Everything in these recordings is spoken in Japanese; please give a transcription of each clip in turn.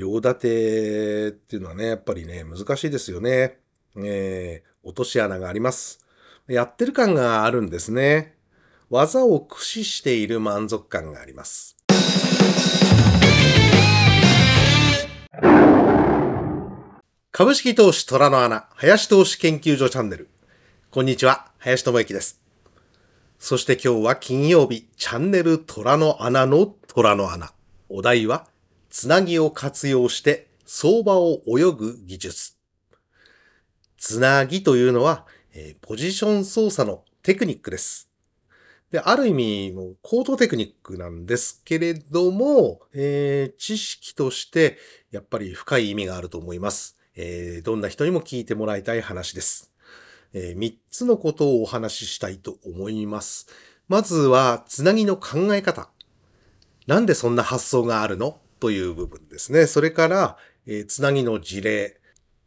両立てっていうのはね、やっぱりね、難しいですよね。えー、落とし穴があります。やってる感があるんですね。技を駆使している満足感があります。株式投資虎の穴、林投資研究所チャンネル。こんにちは、林智之です。そして今日は金曜日、チャンネル虎の穴の虎の穴。お題は、つなぎを活用して相場を泳ぐ技術。つなぎというのは、えー、ポジション操作のテクニックです。で、ある意味、もう高等テクニックなんですけれども、えー、知識としてやっぱり深い意味があると思います。えー、どんな人にも聞いてもらいたい話です。えー、3つのことをお話ししたいと思います。まずは、つなぎの考え方。なんでそんな発想があるのという部分ですね。それから、えー、つなぎの事例。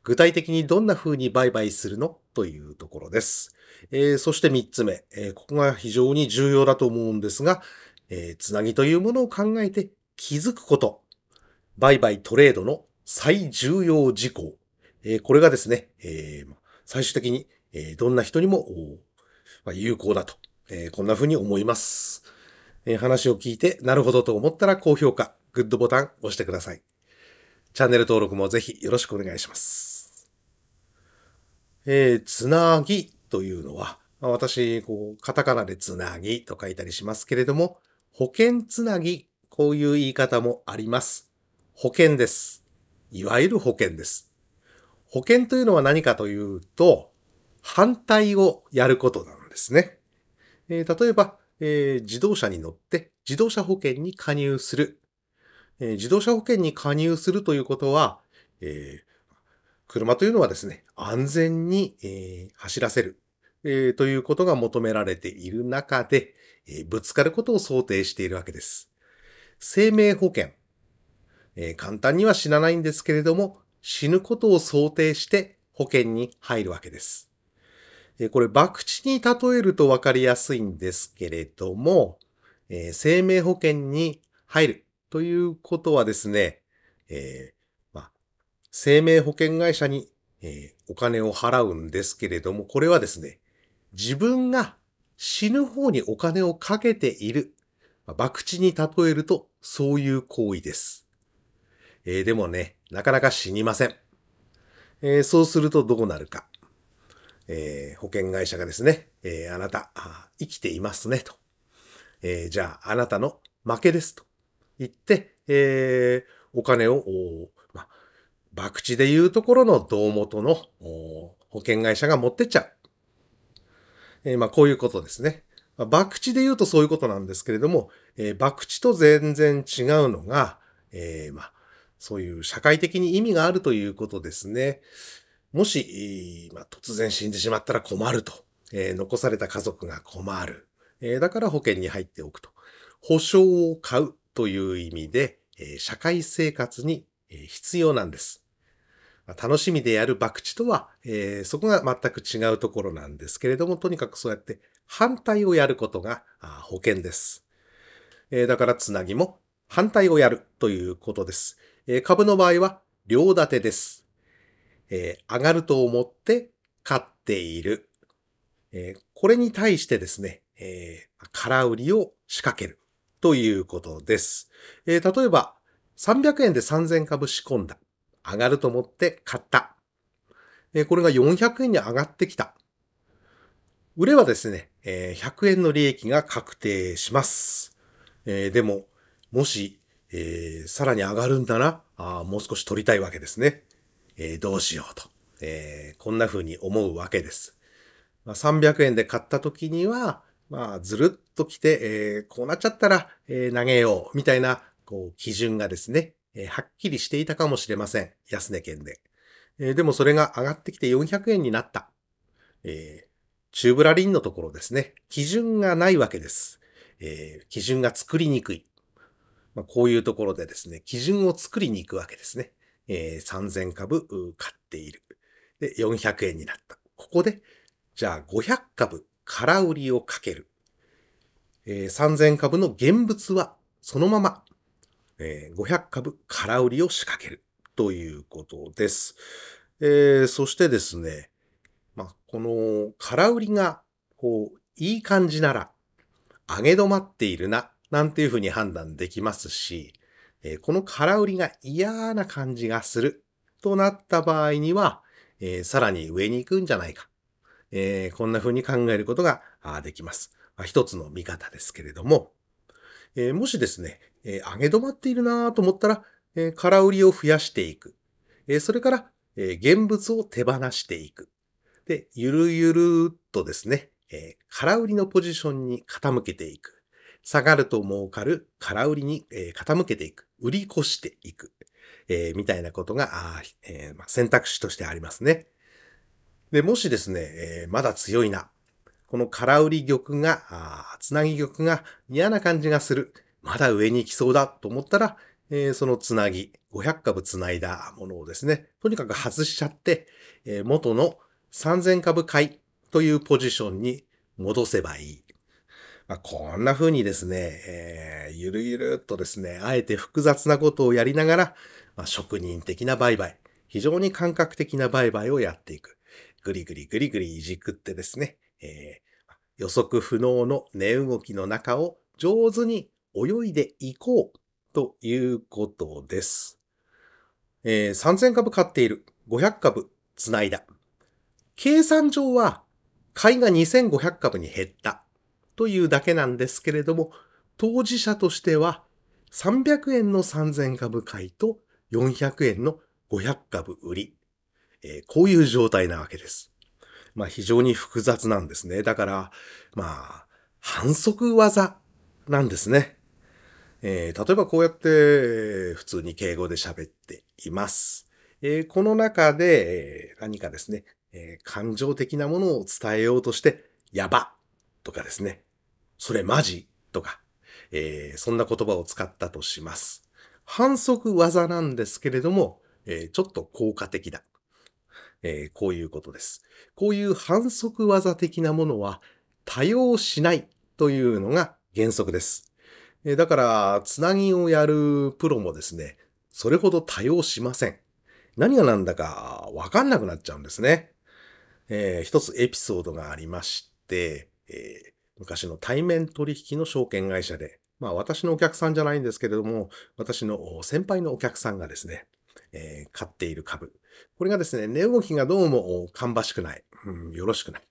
具体的にどんな風に売買するのというところです。えー、そして3つ目、えー、ここが非常に重要だと思うんですが、えー、つなぎというものを考えて気づくこと。売買トレードの最重要事項。えこれがですね、え最終的に、えどんな人にも、ま有効だと、えこんな風に思います、え話を聞いてなるほどと思ったら高評価。グッドボタン押してください。チャンネル登録もぜひよろしくお願いします。えー、つなぎというのは、私、こう、カタカナでつなぎと書いたりしますけれども、保険つなぎ、こういう言い方もあります。保険です。いわゆる保険です。保険というのは何かというと、反対をやることなんですね。えー、例えば、えー、自動車に乗って自動車保険に加入するえー、自動車保険に加入するということは、えー、車というのはですね、安全に、えー、走らせる、えー、ということが求められている中で、えー、ぶつかることを想定しているわけです。生命保険、えー、簡単には死なないんですけれども、死ぬことを想定して保険に入るわけです。えー、これ、博打に例えるとわかりやすいんですけれども、えー、生命保険に入る。ということはですね、えー、まあ、生命保険会社に、えー、お金を払うんですけれども、これはですね、自分が死ぬ方にお金をかけている。まあ、博打に例えると、そういう行為です。えー、でもね、なかなか死にません。えー、そうするとどうなるか。えー、保険会社がですね、えー、あなたあ、生きていますね、と。えー、じゃあ、あなたの負けですと。行って、えー、お金を、まあ、博打でいうところの胴元の保険会社が持ってっちゃう。えー、まあ、こういうことですね。まあ、博打で言うとそういうことなんですけれども、えー、博打と全然違うのが、えー、まあ、そういう社会的に意味があるということですね。もし、まあ、突然死んでしまったら困ると。えー、残された家族が困る。えー、だから保険に入っておくと。保証を買う。という意味で、え社会生活に必要なんです。楽しみでやる博打とは、えー、そこが全く違うところなんですけれども、とにかくそうやって反対をやることが保険です。えー、だからつなぎも反対をやるということです。えー、株の場合は両立てです。え上がると思って買っている。えこれに対してですね、え空売りを仕掛ける。ということです。えー、例えば、300円で3000株仕込んだ。上がると思って買った。えー、これが400円に上がってきた。売ればですね、えー、100円の利益が確定します。えー、でも、もし、えー、さらに上がるんだなあもう少し取りたいわけですね。えー、どうしようと、えー。こんな風に思うわけです。まあ、300円で買った時には、まあ、ずるっと来て、えー、こうなっちゃったら、えー、投げよう、みたいな、こう、基準がですね、えー、はっきりしていたかもしれません。安値県で。えー、でもそれが上がってきて400円になった。えー、チューブラリンのところですね。基準がないわけです。えー、基準が作りにくい。まあ、こういうところでですね、基準を作りに行くわけですね。えー、3000株買っている。で、400円になった。ここで、じゃあ500株空売りをかける。えー、3000株の現物はそのまま、えー、500株空売りを仕掛けるということです。えー、そしてですね、まあ、この空売りがこういい感じなら上げ止まっているななんていうふうに判断できますし、えー、この空売りが嫌な感じがするとなった場合には、えー、さらに上に行くんじゃないかえー、こんな風に考えることができます。まあ、一つの見方ですけれども、えー、もしですね、えー、上げ止まっているなと思ったら、えー、空売りを増やしていく。えー、それから、えー、現物を手放していく。で、ゆるゆるっとですね、えー、空売りのポジションに傾けていく。下がると儲かる空売りに、え傾けていく。売り越していく。えー、みたいなことが、あえーまあ、選択肢としてありますね。で、もしですね、えー、まだ強いな。この空売り玉が、つなぎ玉が嫌な感じがする。まだ上に行きそうだと思ったら、えー、そのつなぎ、500株つないだものをですね、とにかく外しちゃって、えー、元の3000株買いというポジションに戻せばいい。まあ、こんな風にですね、えー、ゆるゆるっとですね、あえて複雑なことをやりながら、まあ、職人的な売買、非常に感覚的な売買をやっていく。ぐりぐりぐりぐりいじくってですね、えー、予測不能の値動きの中を上手に泳いでいこうということです。えー、3000株買っている。500株ないだ。計算上は買いが2500株に減ったというだけなんですけれども、当事者としては300円の3000株買いと400円の500株売りえー、こういう状態なわけです。まあ非常に複雑なんですね。だから、まあ、反則技なんですね。えー、例えばこうやって普通に敬語で喋っています。えー、この中で、え何かですね、え感情的なものを伝えようとして、やばとかですね、それマジとか、えそんな言葉を使ったとします。反則技なんですけれども、えちょっと効果的だえー、こういうことです。こういう反則技的なものは多用しないというのが原則です。えー、だから、つなぎをやるプロもですね、それほど多用しません。何が何だかわかんなくなっちゃうんですね。えー、一つエピソードがありまして、えー、昔の対面取引の証券会社で、まあ私のお客さんじゃないんですけれども、私の先輩のお客さんがですね、えー、買っている株、これがですね、値動きがどうも芳しくない、うん、よろしくない。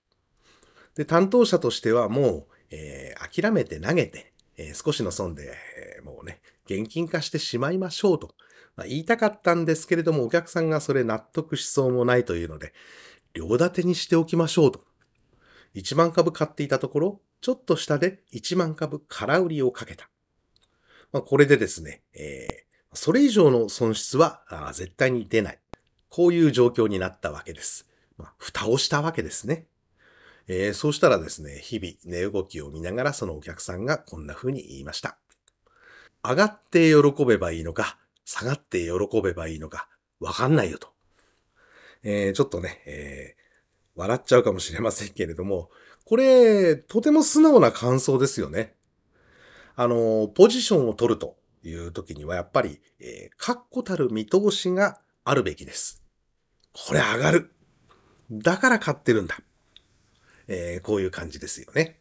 で、担当者としてはもう、えー、諦めて投げて、えー、少しの損で、えー、もうね、現金化してしまいましょうと、まあ、言いたかったんですけれども、お客さんがそれ納得しそうもないというので、両立てにしておきましょうと。1万株買っていたところ、ちょっと下で1万株空売りをかけた。まあ、これでですね、えー、それ以上の損失は絶対に出ない。こういう状況になったわけです。まあ、蓋をしたわけですね。えー、そうしたらですね、日々値動きを見ながらそのお客さんがこんな風に言いました。上がって喜べばいいのか、下がって喜べばいいのか、わかんないよと。えー、ちょっとね、えー、笑っちゃうかもしれませんけれども、これ、とても素直な感想ですよね。あの、ポジションを取るという時には、やっぱり、えー、確固たる見通しがあるべきです。これ上がる。だから買ってるんだ。えー、こういう感じですよね。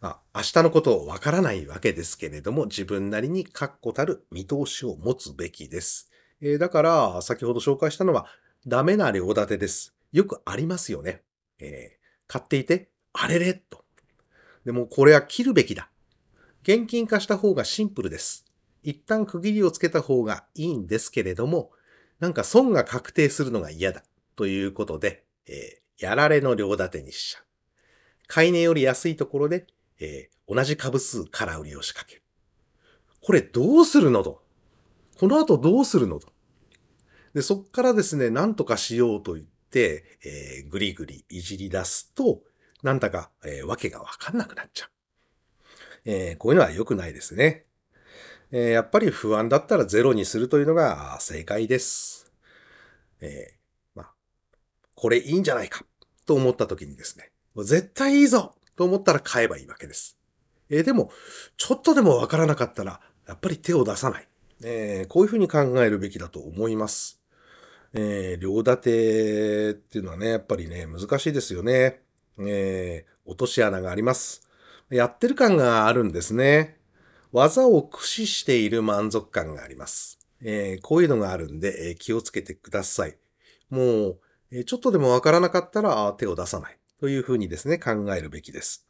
まあ、明日のことをわからないわけですけれども、自分なりに確固たる見通しを持つべきです。えー、だから、先ほど紹介したのは、ダメな両立てです。よくありますよね。えー、買っていて、あれれと。でも、これは切るべきだ。現金化した方がシンプルです。一旦区切りをつけた方がいいんですけれども、なんか損が確定するのが嫌だ。ということで、えー、やられの両立てにしちゃう。買い値より安いところで、えー、同じ株数空売りを仕掛ける。これどうするのと。この後どうするのと。で、そっからですね、なんとかしようと言って、えー、ぐりぐりいじり出すと、なんだか、えー、わけがわかんなくなっちゃう。えー、こういうのは良くないですね。えー、やっぱり不安だったらゼロにするというのが正解です。えー、まあ、これいいんじゃないかと思った時にですね、絶対いいぞと思ったら買えばいいわけです。えー、でも、ちょっとでもわからなかったら、やっぱり手を出さない。えー、こういうふうに考えるべきだと思います。えー、両立てっていうのはね、やっぱりね、難しいですよね。えー、落とし穴があります。やってる感があるんですね。技を駆使している満足感があります。えー、こういうのがあるんで、えー、気をつけてください。もう、えー、ちょっとでもわからなかったら手を出さないというふうにですね、考えるべきです。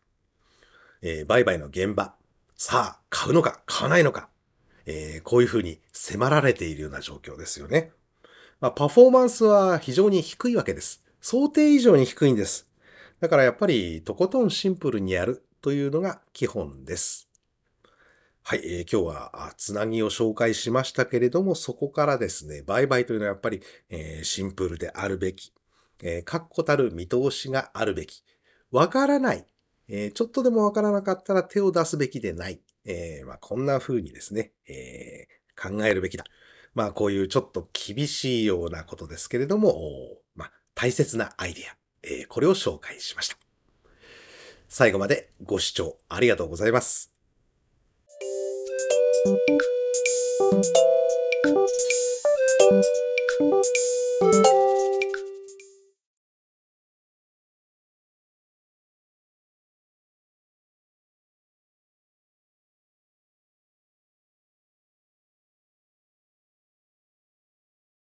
えー、売買の現場。さあ、買うのか買わないのか、えー、こういうふうに迫られているような状況ですよね。まあ、パフォーマンスは非常に低いわけです。想定以上に低いんです。だからやっぱりとことんシンプルにやるというのが基本です。はい、えー、今日はつなぎを紹介しましたけれども、そこからですね、売買というのはやっぱり、えー、シンプルであるべき、えー、確固たる見通しがあるべき、わからない、えー、ちょっとでもわからなかったら手を出すべきでない、えーまあ、こんな風にですね、えー、考えるべきだ。まあこういうちょっと厳しいようなことですけれども、まあ、大切なアイデア、えー、これを紹介しました。最後までご視聴ありがとうございます。Thank you.